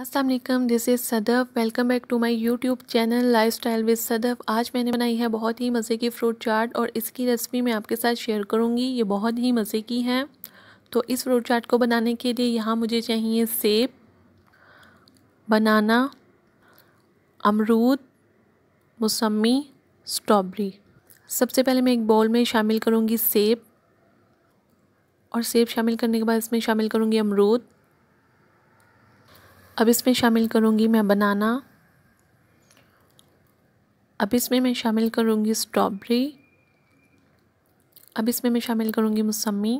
Aslam this is Sadaf welcome back to my YouTube channel lifestyle with Sadaf आज मैंने बनाई है बहुत ही मज़े की फ्रूट चाट और इसकी रेसिपी मैं आपके साथ शेयर करूँगी ये बहुत ही मज़े की है तो इस फ्रूट चाट को बनाने के लिए यहाँ मुझे चाहिए सेब बनाना अमरूद मौसमी स्ट्रॉबेरी सबसे पहले मैं एक बाउल में शामिल करूँगी सेब और सेब शामिल करने के बाद इसमें शामिल करूँगी अमरूद अब इसमें शामिल करूँगी मैं बनाना अब इसमें मैं शामिल करूँगी स्ट्रॉबेरी अब इसमें मैं शामिल करूँगी मौसमी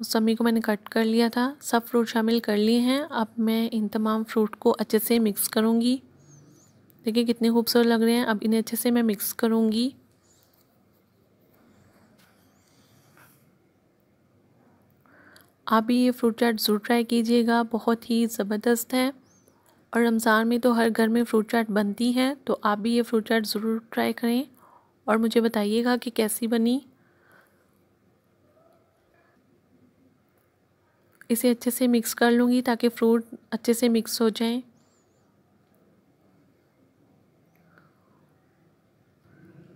मौसमी को मैंने कट कर लिया था सब फ्रूट शामिल कर लिए हैं अब मैं इन तमाम फ्रूट को अच्छे से मिक्स करूँगी देखिए कितने खूबसूरत लग रहे हैं अब इन्हें अच्छे से मैं मिक्स करूँगी आप भी ये फ्रूट चाट ज़रूर ट्राई कीजिएगा बहुत ही ज़बरदस्त है और रमज़ान में तो हर घर में फ्रूट चाट बनती हैं तो आप भी ये फ्रूट चाट ज़रूर ट्राई करें और मुझे बताइएगा कि कैसी बनी इसे अच्छे से मिक्स कर लूँगी ताकि फ्रूट अच्छे से मिक्स हो जाएं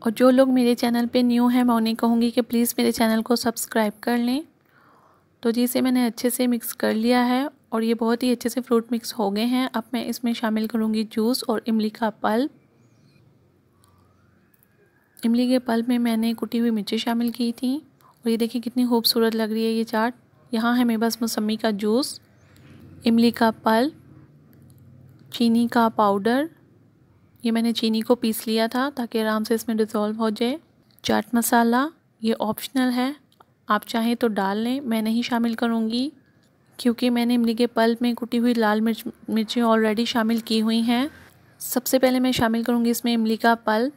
और जो लोग मेरे चैनल पे न्यू हैं मैं उन्हें कहूँगी कि प्लीज़ मेरे चैनल को सब्सक्राइब कर लें तो जी इसे मैंने अच्छे से मिक्स कर लिया है और ये बहुत ही अच्छे से फ्रूट मिक्स हो गए हैं अब मैं इसमें शामिल करूँगी जूस और इमली का पल्प इमली के पल्प में मैंने कुटी हुई मिर्ची शामिल की थी और ये देखिए कितनी खूबसूरत लग रही है ये चाट यहाँ है मेरे पास मौसमी का जूस इमली का पल चीनी का पाउडर ये मैंने चीनी को पीस लिया था ताकि आराम से इसमें डिज़ोल्व हो जाए चाट मसाला ये ऑप्शनल है आप चाहें तो डाल लें मैं नहीं शामिल करूँगी क्योंकि मैंने इमली के पल्प में कुटी हुई लाल मिर्च मिर्चें ऑलरेडी शामिल की हुई हैं सबसे पहले मैं शामिल करूँगी इसमें इमली का पल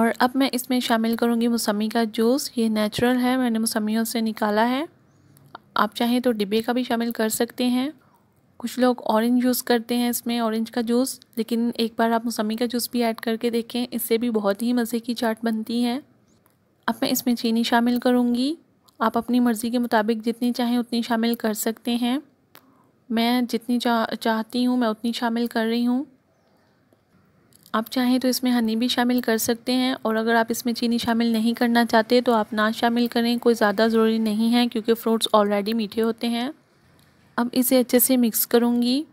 और अब मैं इसमें शामिल करूँगी मौसमी का जूस ये नेचुरल है मैंने मौसमियों से निकाला है आप चाहें तो डिब्बे का भी शामिल कर सकते हैं कुछ लोग ऑरेंज यूज़ करते हैं इसमें ऑरेंज का जूस लेकिन एक बार आप मौसमी का जूस भी ऐड करके देखें इससे भी बहुत ही मज़े की चाट बनती है अब मैं इसमें चीनी शामिल करूँगी आप अपनी मर्ज़ी के मुताबिक जितनी चाहें उतनी शामिल कर सकते हैं मैं जितनी चा चाहती हूँ मैं उतनी शामिल कर रही हूँ आप चाहें तो इसमें हनी भी शामिल कर सकते हैं और अगर आप इसमें चीनी शामिल नहीं करना चाहते तो आप ना शामिल करें कोई ज़्यादा ज़रूरी नहीं है क्योंकि फ्रूट्स ऑलरेडी मीठे होते हैं अब इसे अच्छे से मिक्स करूँगी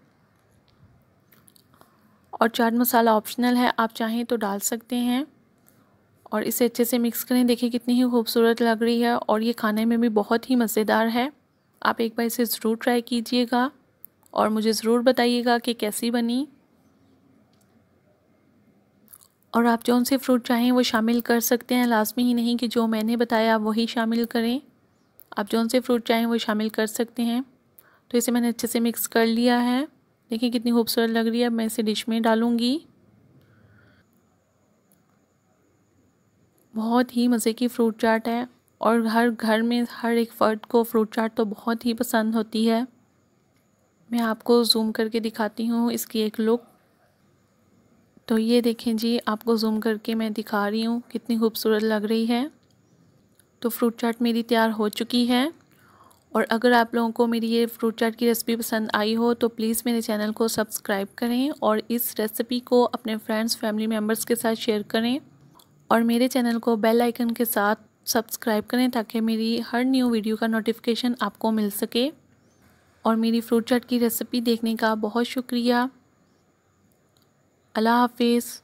और चाट मसाला ऑप्शनल है आप चाहें तो डाल सकते हैं और इसे अच्छे से मिक्स करें देखिए कितनी ही खूबसूरत लग रही है और ये खाने में भी बहुत ही मज़ेदार है आप एक बार इसे ज़रूर ट्राई कीजिएगा और मुझे ज़रूर बताइएगा कि कैसी बनी और आप जौन से फ्रूट चाहें वो शामिल कर सकते हैं लाजमी ही नहीं कि जो मैंने बताया वही शामिल करें आप जौन से फ्रूट चाहें वो शामिल कर सकते हैं तो इसे मैंने अच्छे से मिक्स कर लिया है देखिए कितनी खूबसूरत लग रही है अब मैं इसे डिश में डालूँगी बहुत ही मज़े की फ्रूट चाट है और हर घर में हर एक फर्द को फ्रूट चाट तो बहुत ही पसंद होती है मैं आपको जूम करके दिखाती हूँ इसकी एक लुक तो ये देखें जी आपको जूम करके मैं दिखा रही हूँ कितनी खूबसूरत लग रही है तो फ्रूट चाट मेरी तैयार हो चुकी है और अगर आप लोगों को मेरी ये फ्रूट चाट की रेसिपी पसंद आई हो तो प्लीज़ मेरे चैनल को सब्सक्राइब करें और इस रेसिपी को अपने फ्रेंड्स फैमिली मेम्बर्स के साथ शेयर करें और मेरे चैनल को बेल आइकन के साथ सब्सक्राइब करें ताकि मेरी हर न्यू वीडियो का नोटिफिकेशन आपको मिल सके और मेरी फ्रूट चाट की रेसिपी देखने का बहुत शुक्रिया अल्लाह हाफिज़